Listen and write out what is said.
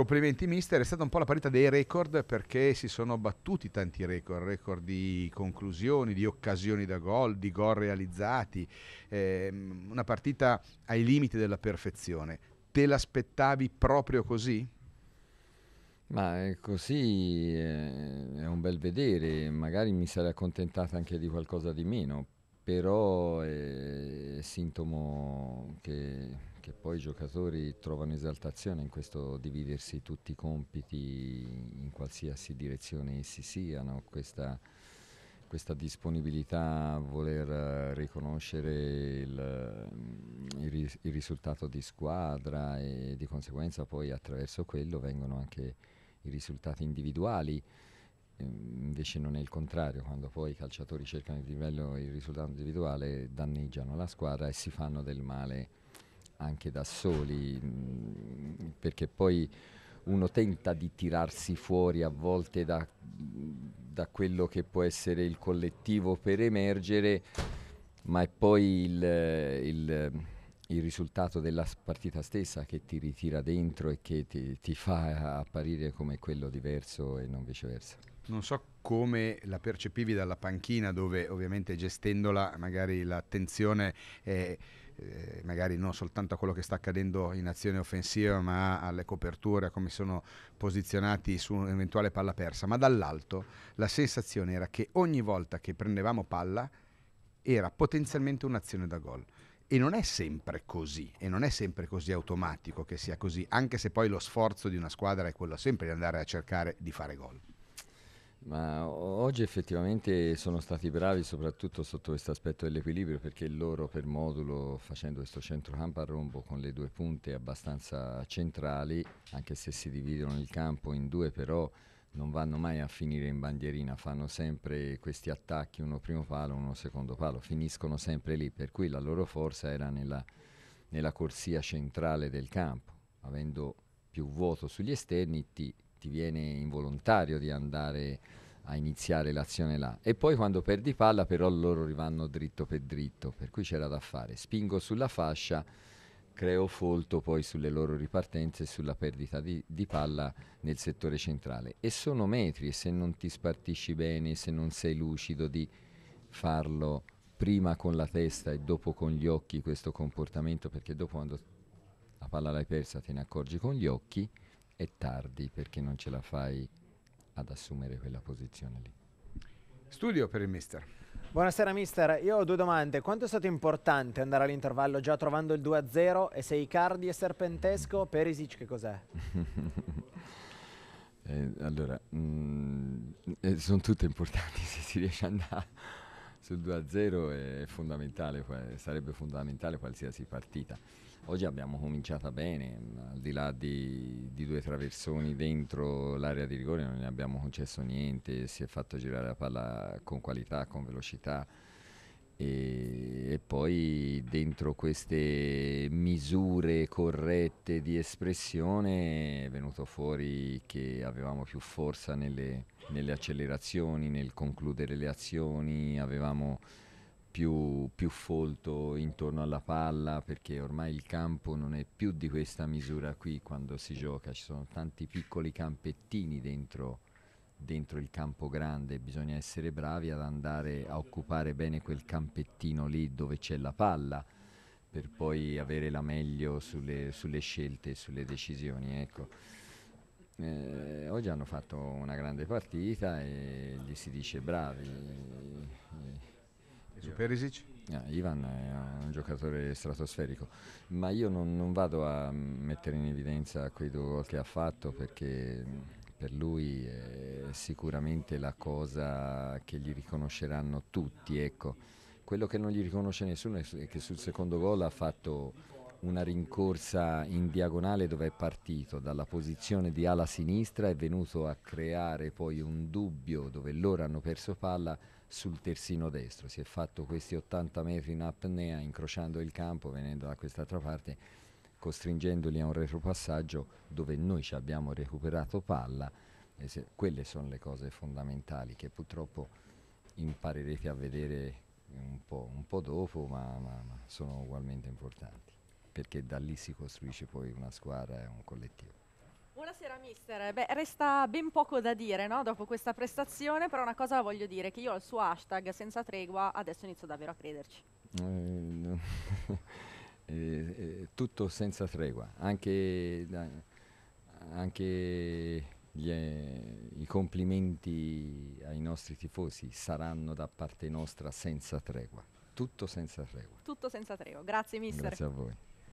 Complimenti mister, è stata un po' la partita dei record perché si sono battuti tanti record, record di conclusioni, di occasioni da gol, di gol realizzati, ehm, una partita ai limiti della perfezione. Te l'aspettavi proprio così? Ma è eh, così eh, è un bel vedere, magari mi sarei accontentata anche di qualcosa di meno, però è sintomo che che poi i giocatori trovano esaltazione in questo dividersi tutti i compiti in qualsiasi direzione essi siano, questa, questa disponibilità a voler eh, riconoscere il, mm, il, il, risultato di squadra e di conseguenza poi attraverso quello vengono anche i risultati individuali. Ehm, invece non è il contrario, quando poi i calciatori cercano il livello, il risultato individuale, danneggiano la squadra e si fanno del male anche da soli, mh, mm, perché poi uno tenta di tirarsi fuori a volte da, da quello che può essere il collettivo per emergere, ma è poi il, il, il, risultato della partita stessa che ti ritira dentro e che ti, ti, fa apparire come quello diverso e non viceversa. Non so come la percepivi dalla panchina dove ovviamente gestendola magari l'attenzione... Eh, eh, magari non soltanto a quello che sta accadendo in azione offensiva, ma alle coperture, a come sono posizionati su un'eventuale palla persa, ma dall'alto la sensazione era che ogni volta che prendevamo palla era potenzialmente un'azione da gol. E non è sempre così, e non è sempre così automatico che sia così, anche se poi lo sforzo di una squadra è quello sempre di andare a cercare di fare gol. Ma oggi effettivamente sono stati bravi soprattutto sotto questo aspetto dell'equilibrio perché loro per modulo facendo questo centrocampo a rombo con le due punte abbastanza centrali, anche se si dividono il campo in due però non vanno mai a finire in bandierina, fanno sempre questi attacchi uno primo palo, uno secondo palo, finiscono sempre lì, per cui la loro forza era nella, nella corsia centrale del campo, avendo più vuoto sugli esterni ti ti viene involontario di andare a iniziare l'azione là e poi quando perdi palla però loro rivanno dritto per dritto per cui c'era da fare spingo sulla fascia creo folto poi sulle loro ripartenze e sulla perdita di, di, palla nel settore centrale e sono metri se non ti spartisci bene se non sei lucido di farlo prima con la testa e dopo con gli occhi questo comportamento perché dopo quando la palla l'hai persa te ne accorgi con gli occhi è tardi perché non ce la fai ad assumere quella posizione lì. Studio per il mister. Buonasera mister, io ho due domande. Quanto è stato importante andare all'intervallo già trovando il 2-0 e se Icardi è serpentesco, Perisic che cos'è? eh, allora, mh, mm, eh, sono tutte importanti se si riesce ad andare sul 2-0 è fondamentale, sarebbe fondamentale qualsiasi partita. Oggi abbiamo cominciato bene, al di là di, di due traversoni dentro l'area di rigore non ne abbiamo concesso niente, si è fatto girare la palla con qualità, con velocità e, poi dentro queste misure corrette di espressione è venuto fuori che avevamo più forza nelle, nelle accelerazioni, nel concludere le azioni, avevamo più, più, folto intorno alla palla perché ormai il campo non è più di questa misura qui quando si gioca, ci sono tanti piccoli campettini dentro dentro il campo grande, bisogna essere bravi ad andare a occupare bene quel campettino lì dove c'è la palla per poi avere la meglio sulle, sulle scelte e sulle decisioni. Ecco. Eh, oggi hanno fatto una grande partita e gli si dice bravi. E su Perisic? Ah, Ivan è un giocatore stratosferico, ma io non, non vado a mettere in evidenza quei due gol che ha fatto perché per lui è sicuramente la cosa che gli riconosceranno tutti. Ecco. Quello che non gli riconosce nessuno è che sul secondo gol ha fatto una rincorsa in diagonale dove è partito dalla posizione di ala sinistra è venuto a creare poi un dubbio dove loro hanno perso palla sul terzino destro si è fatto questi 80 metri in apnea incrociando il campo venendo da quest'altra parte costringendoli a un retropassaggio dove noi ci abbiamo recuperato palla. Se, quelle sono le cose fondamentali che purtroppo imparerete a vedere un po', un po dopo, ma, ma, ma sono ugualmente importanti, perché da lì si costruisce poi una squadra e un collettivo. Buonasera mister, Beh, resta ben poco da dire no? dopo questa prestazione, però una cosa voglio dire, che io al suo hashtag senza tregua adesso inizio davvero a crederci. Eh, no. Eh, eh, tutto senza tregua, anche, anche gli, eh, i complimenti ai nostri tifosi saranno da parte nostra senza tregua, tutto senza tregua. Tutto senza tregua, grazie mister. Grazie a voi.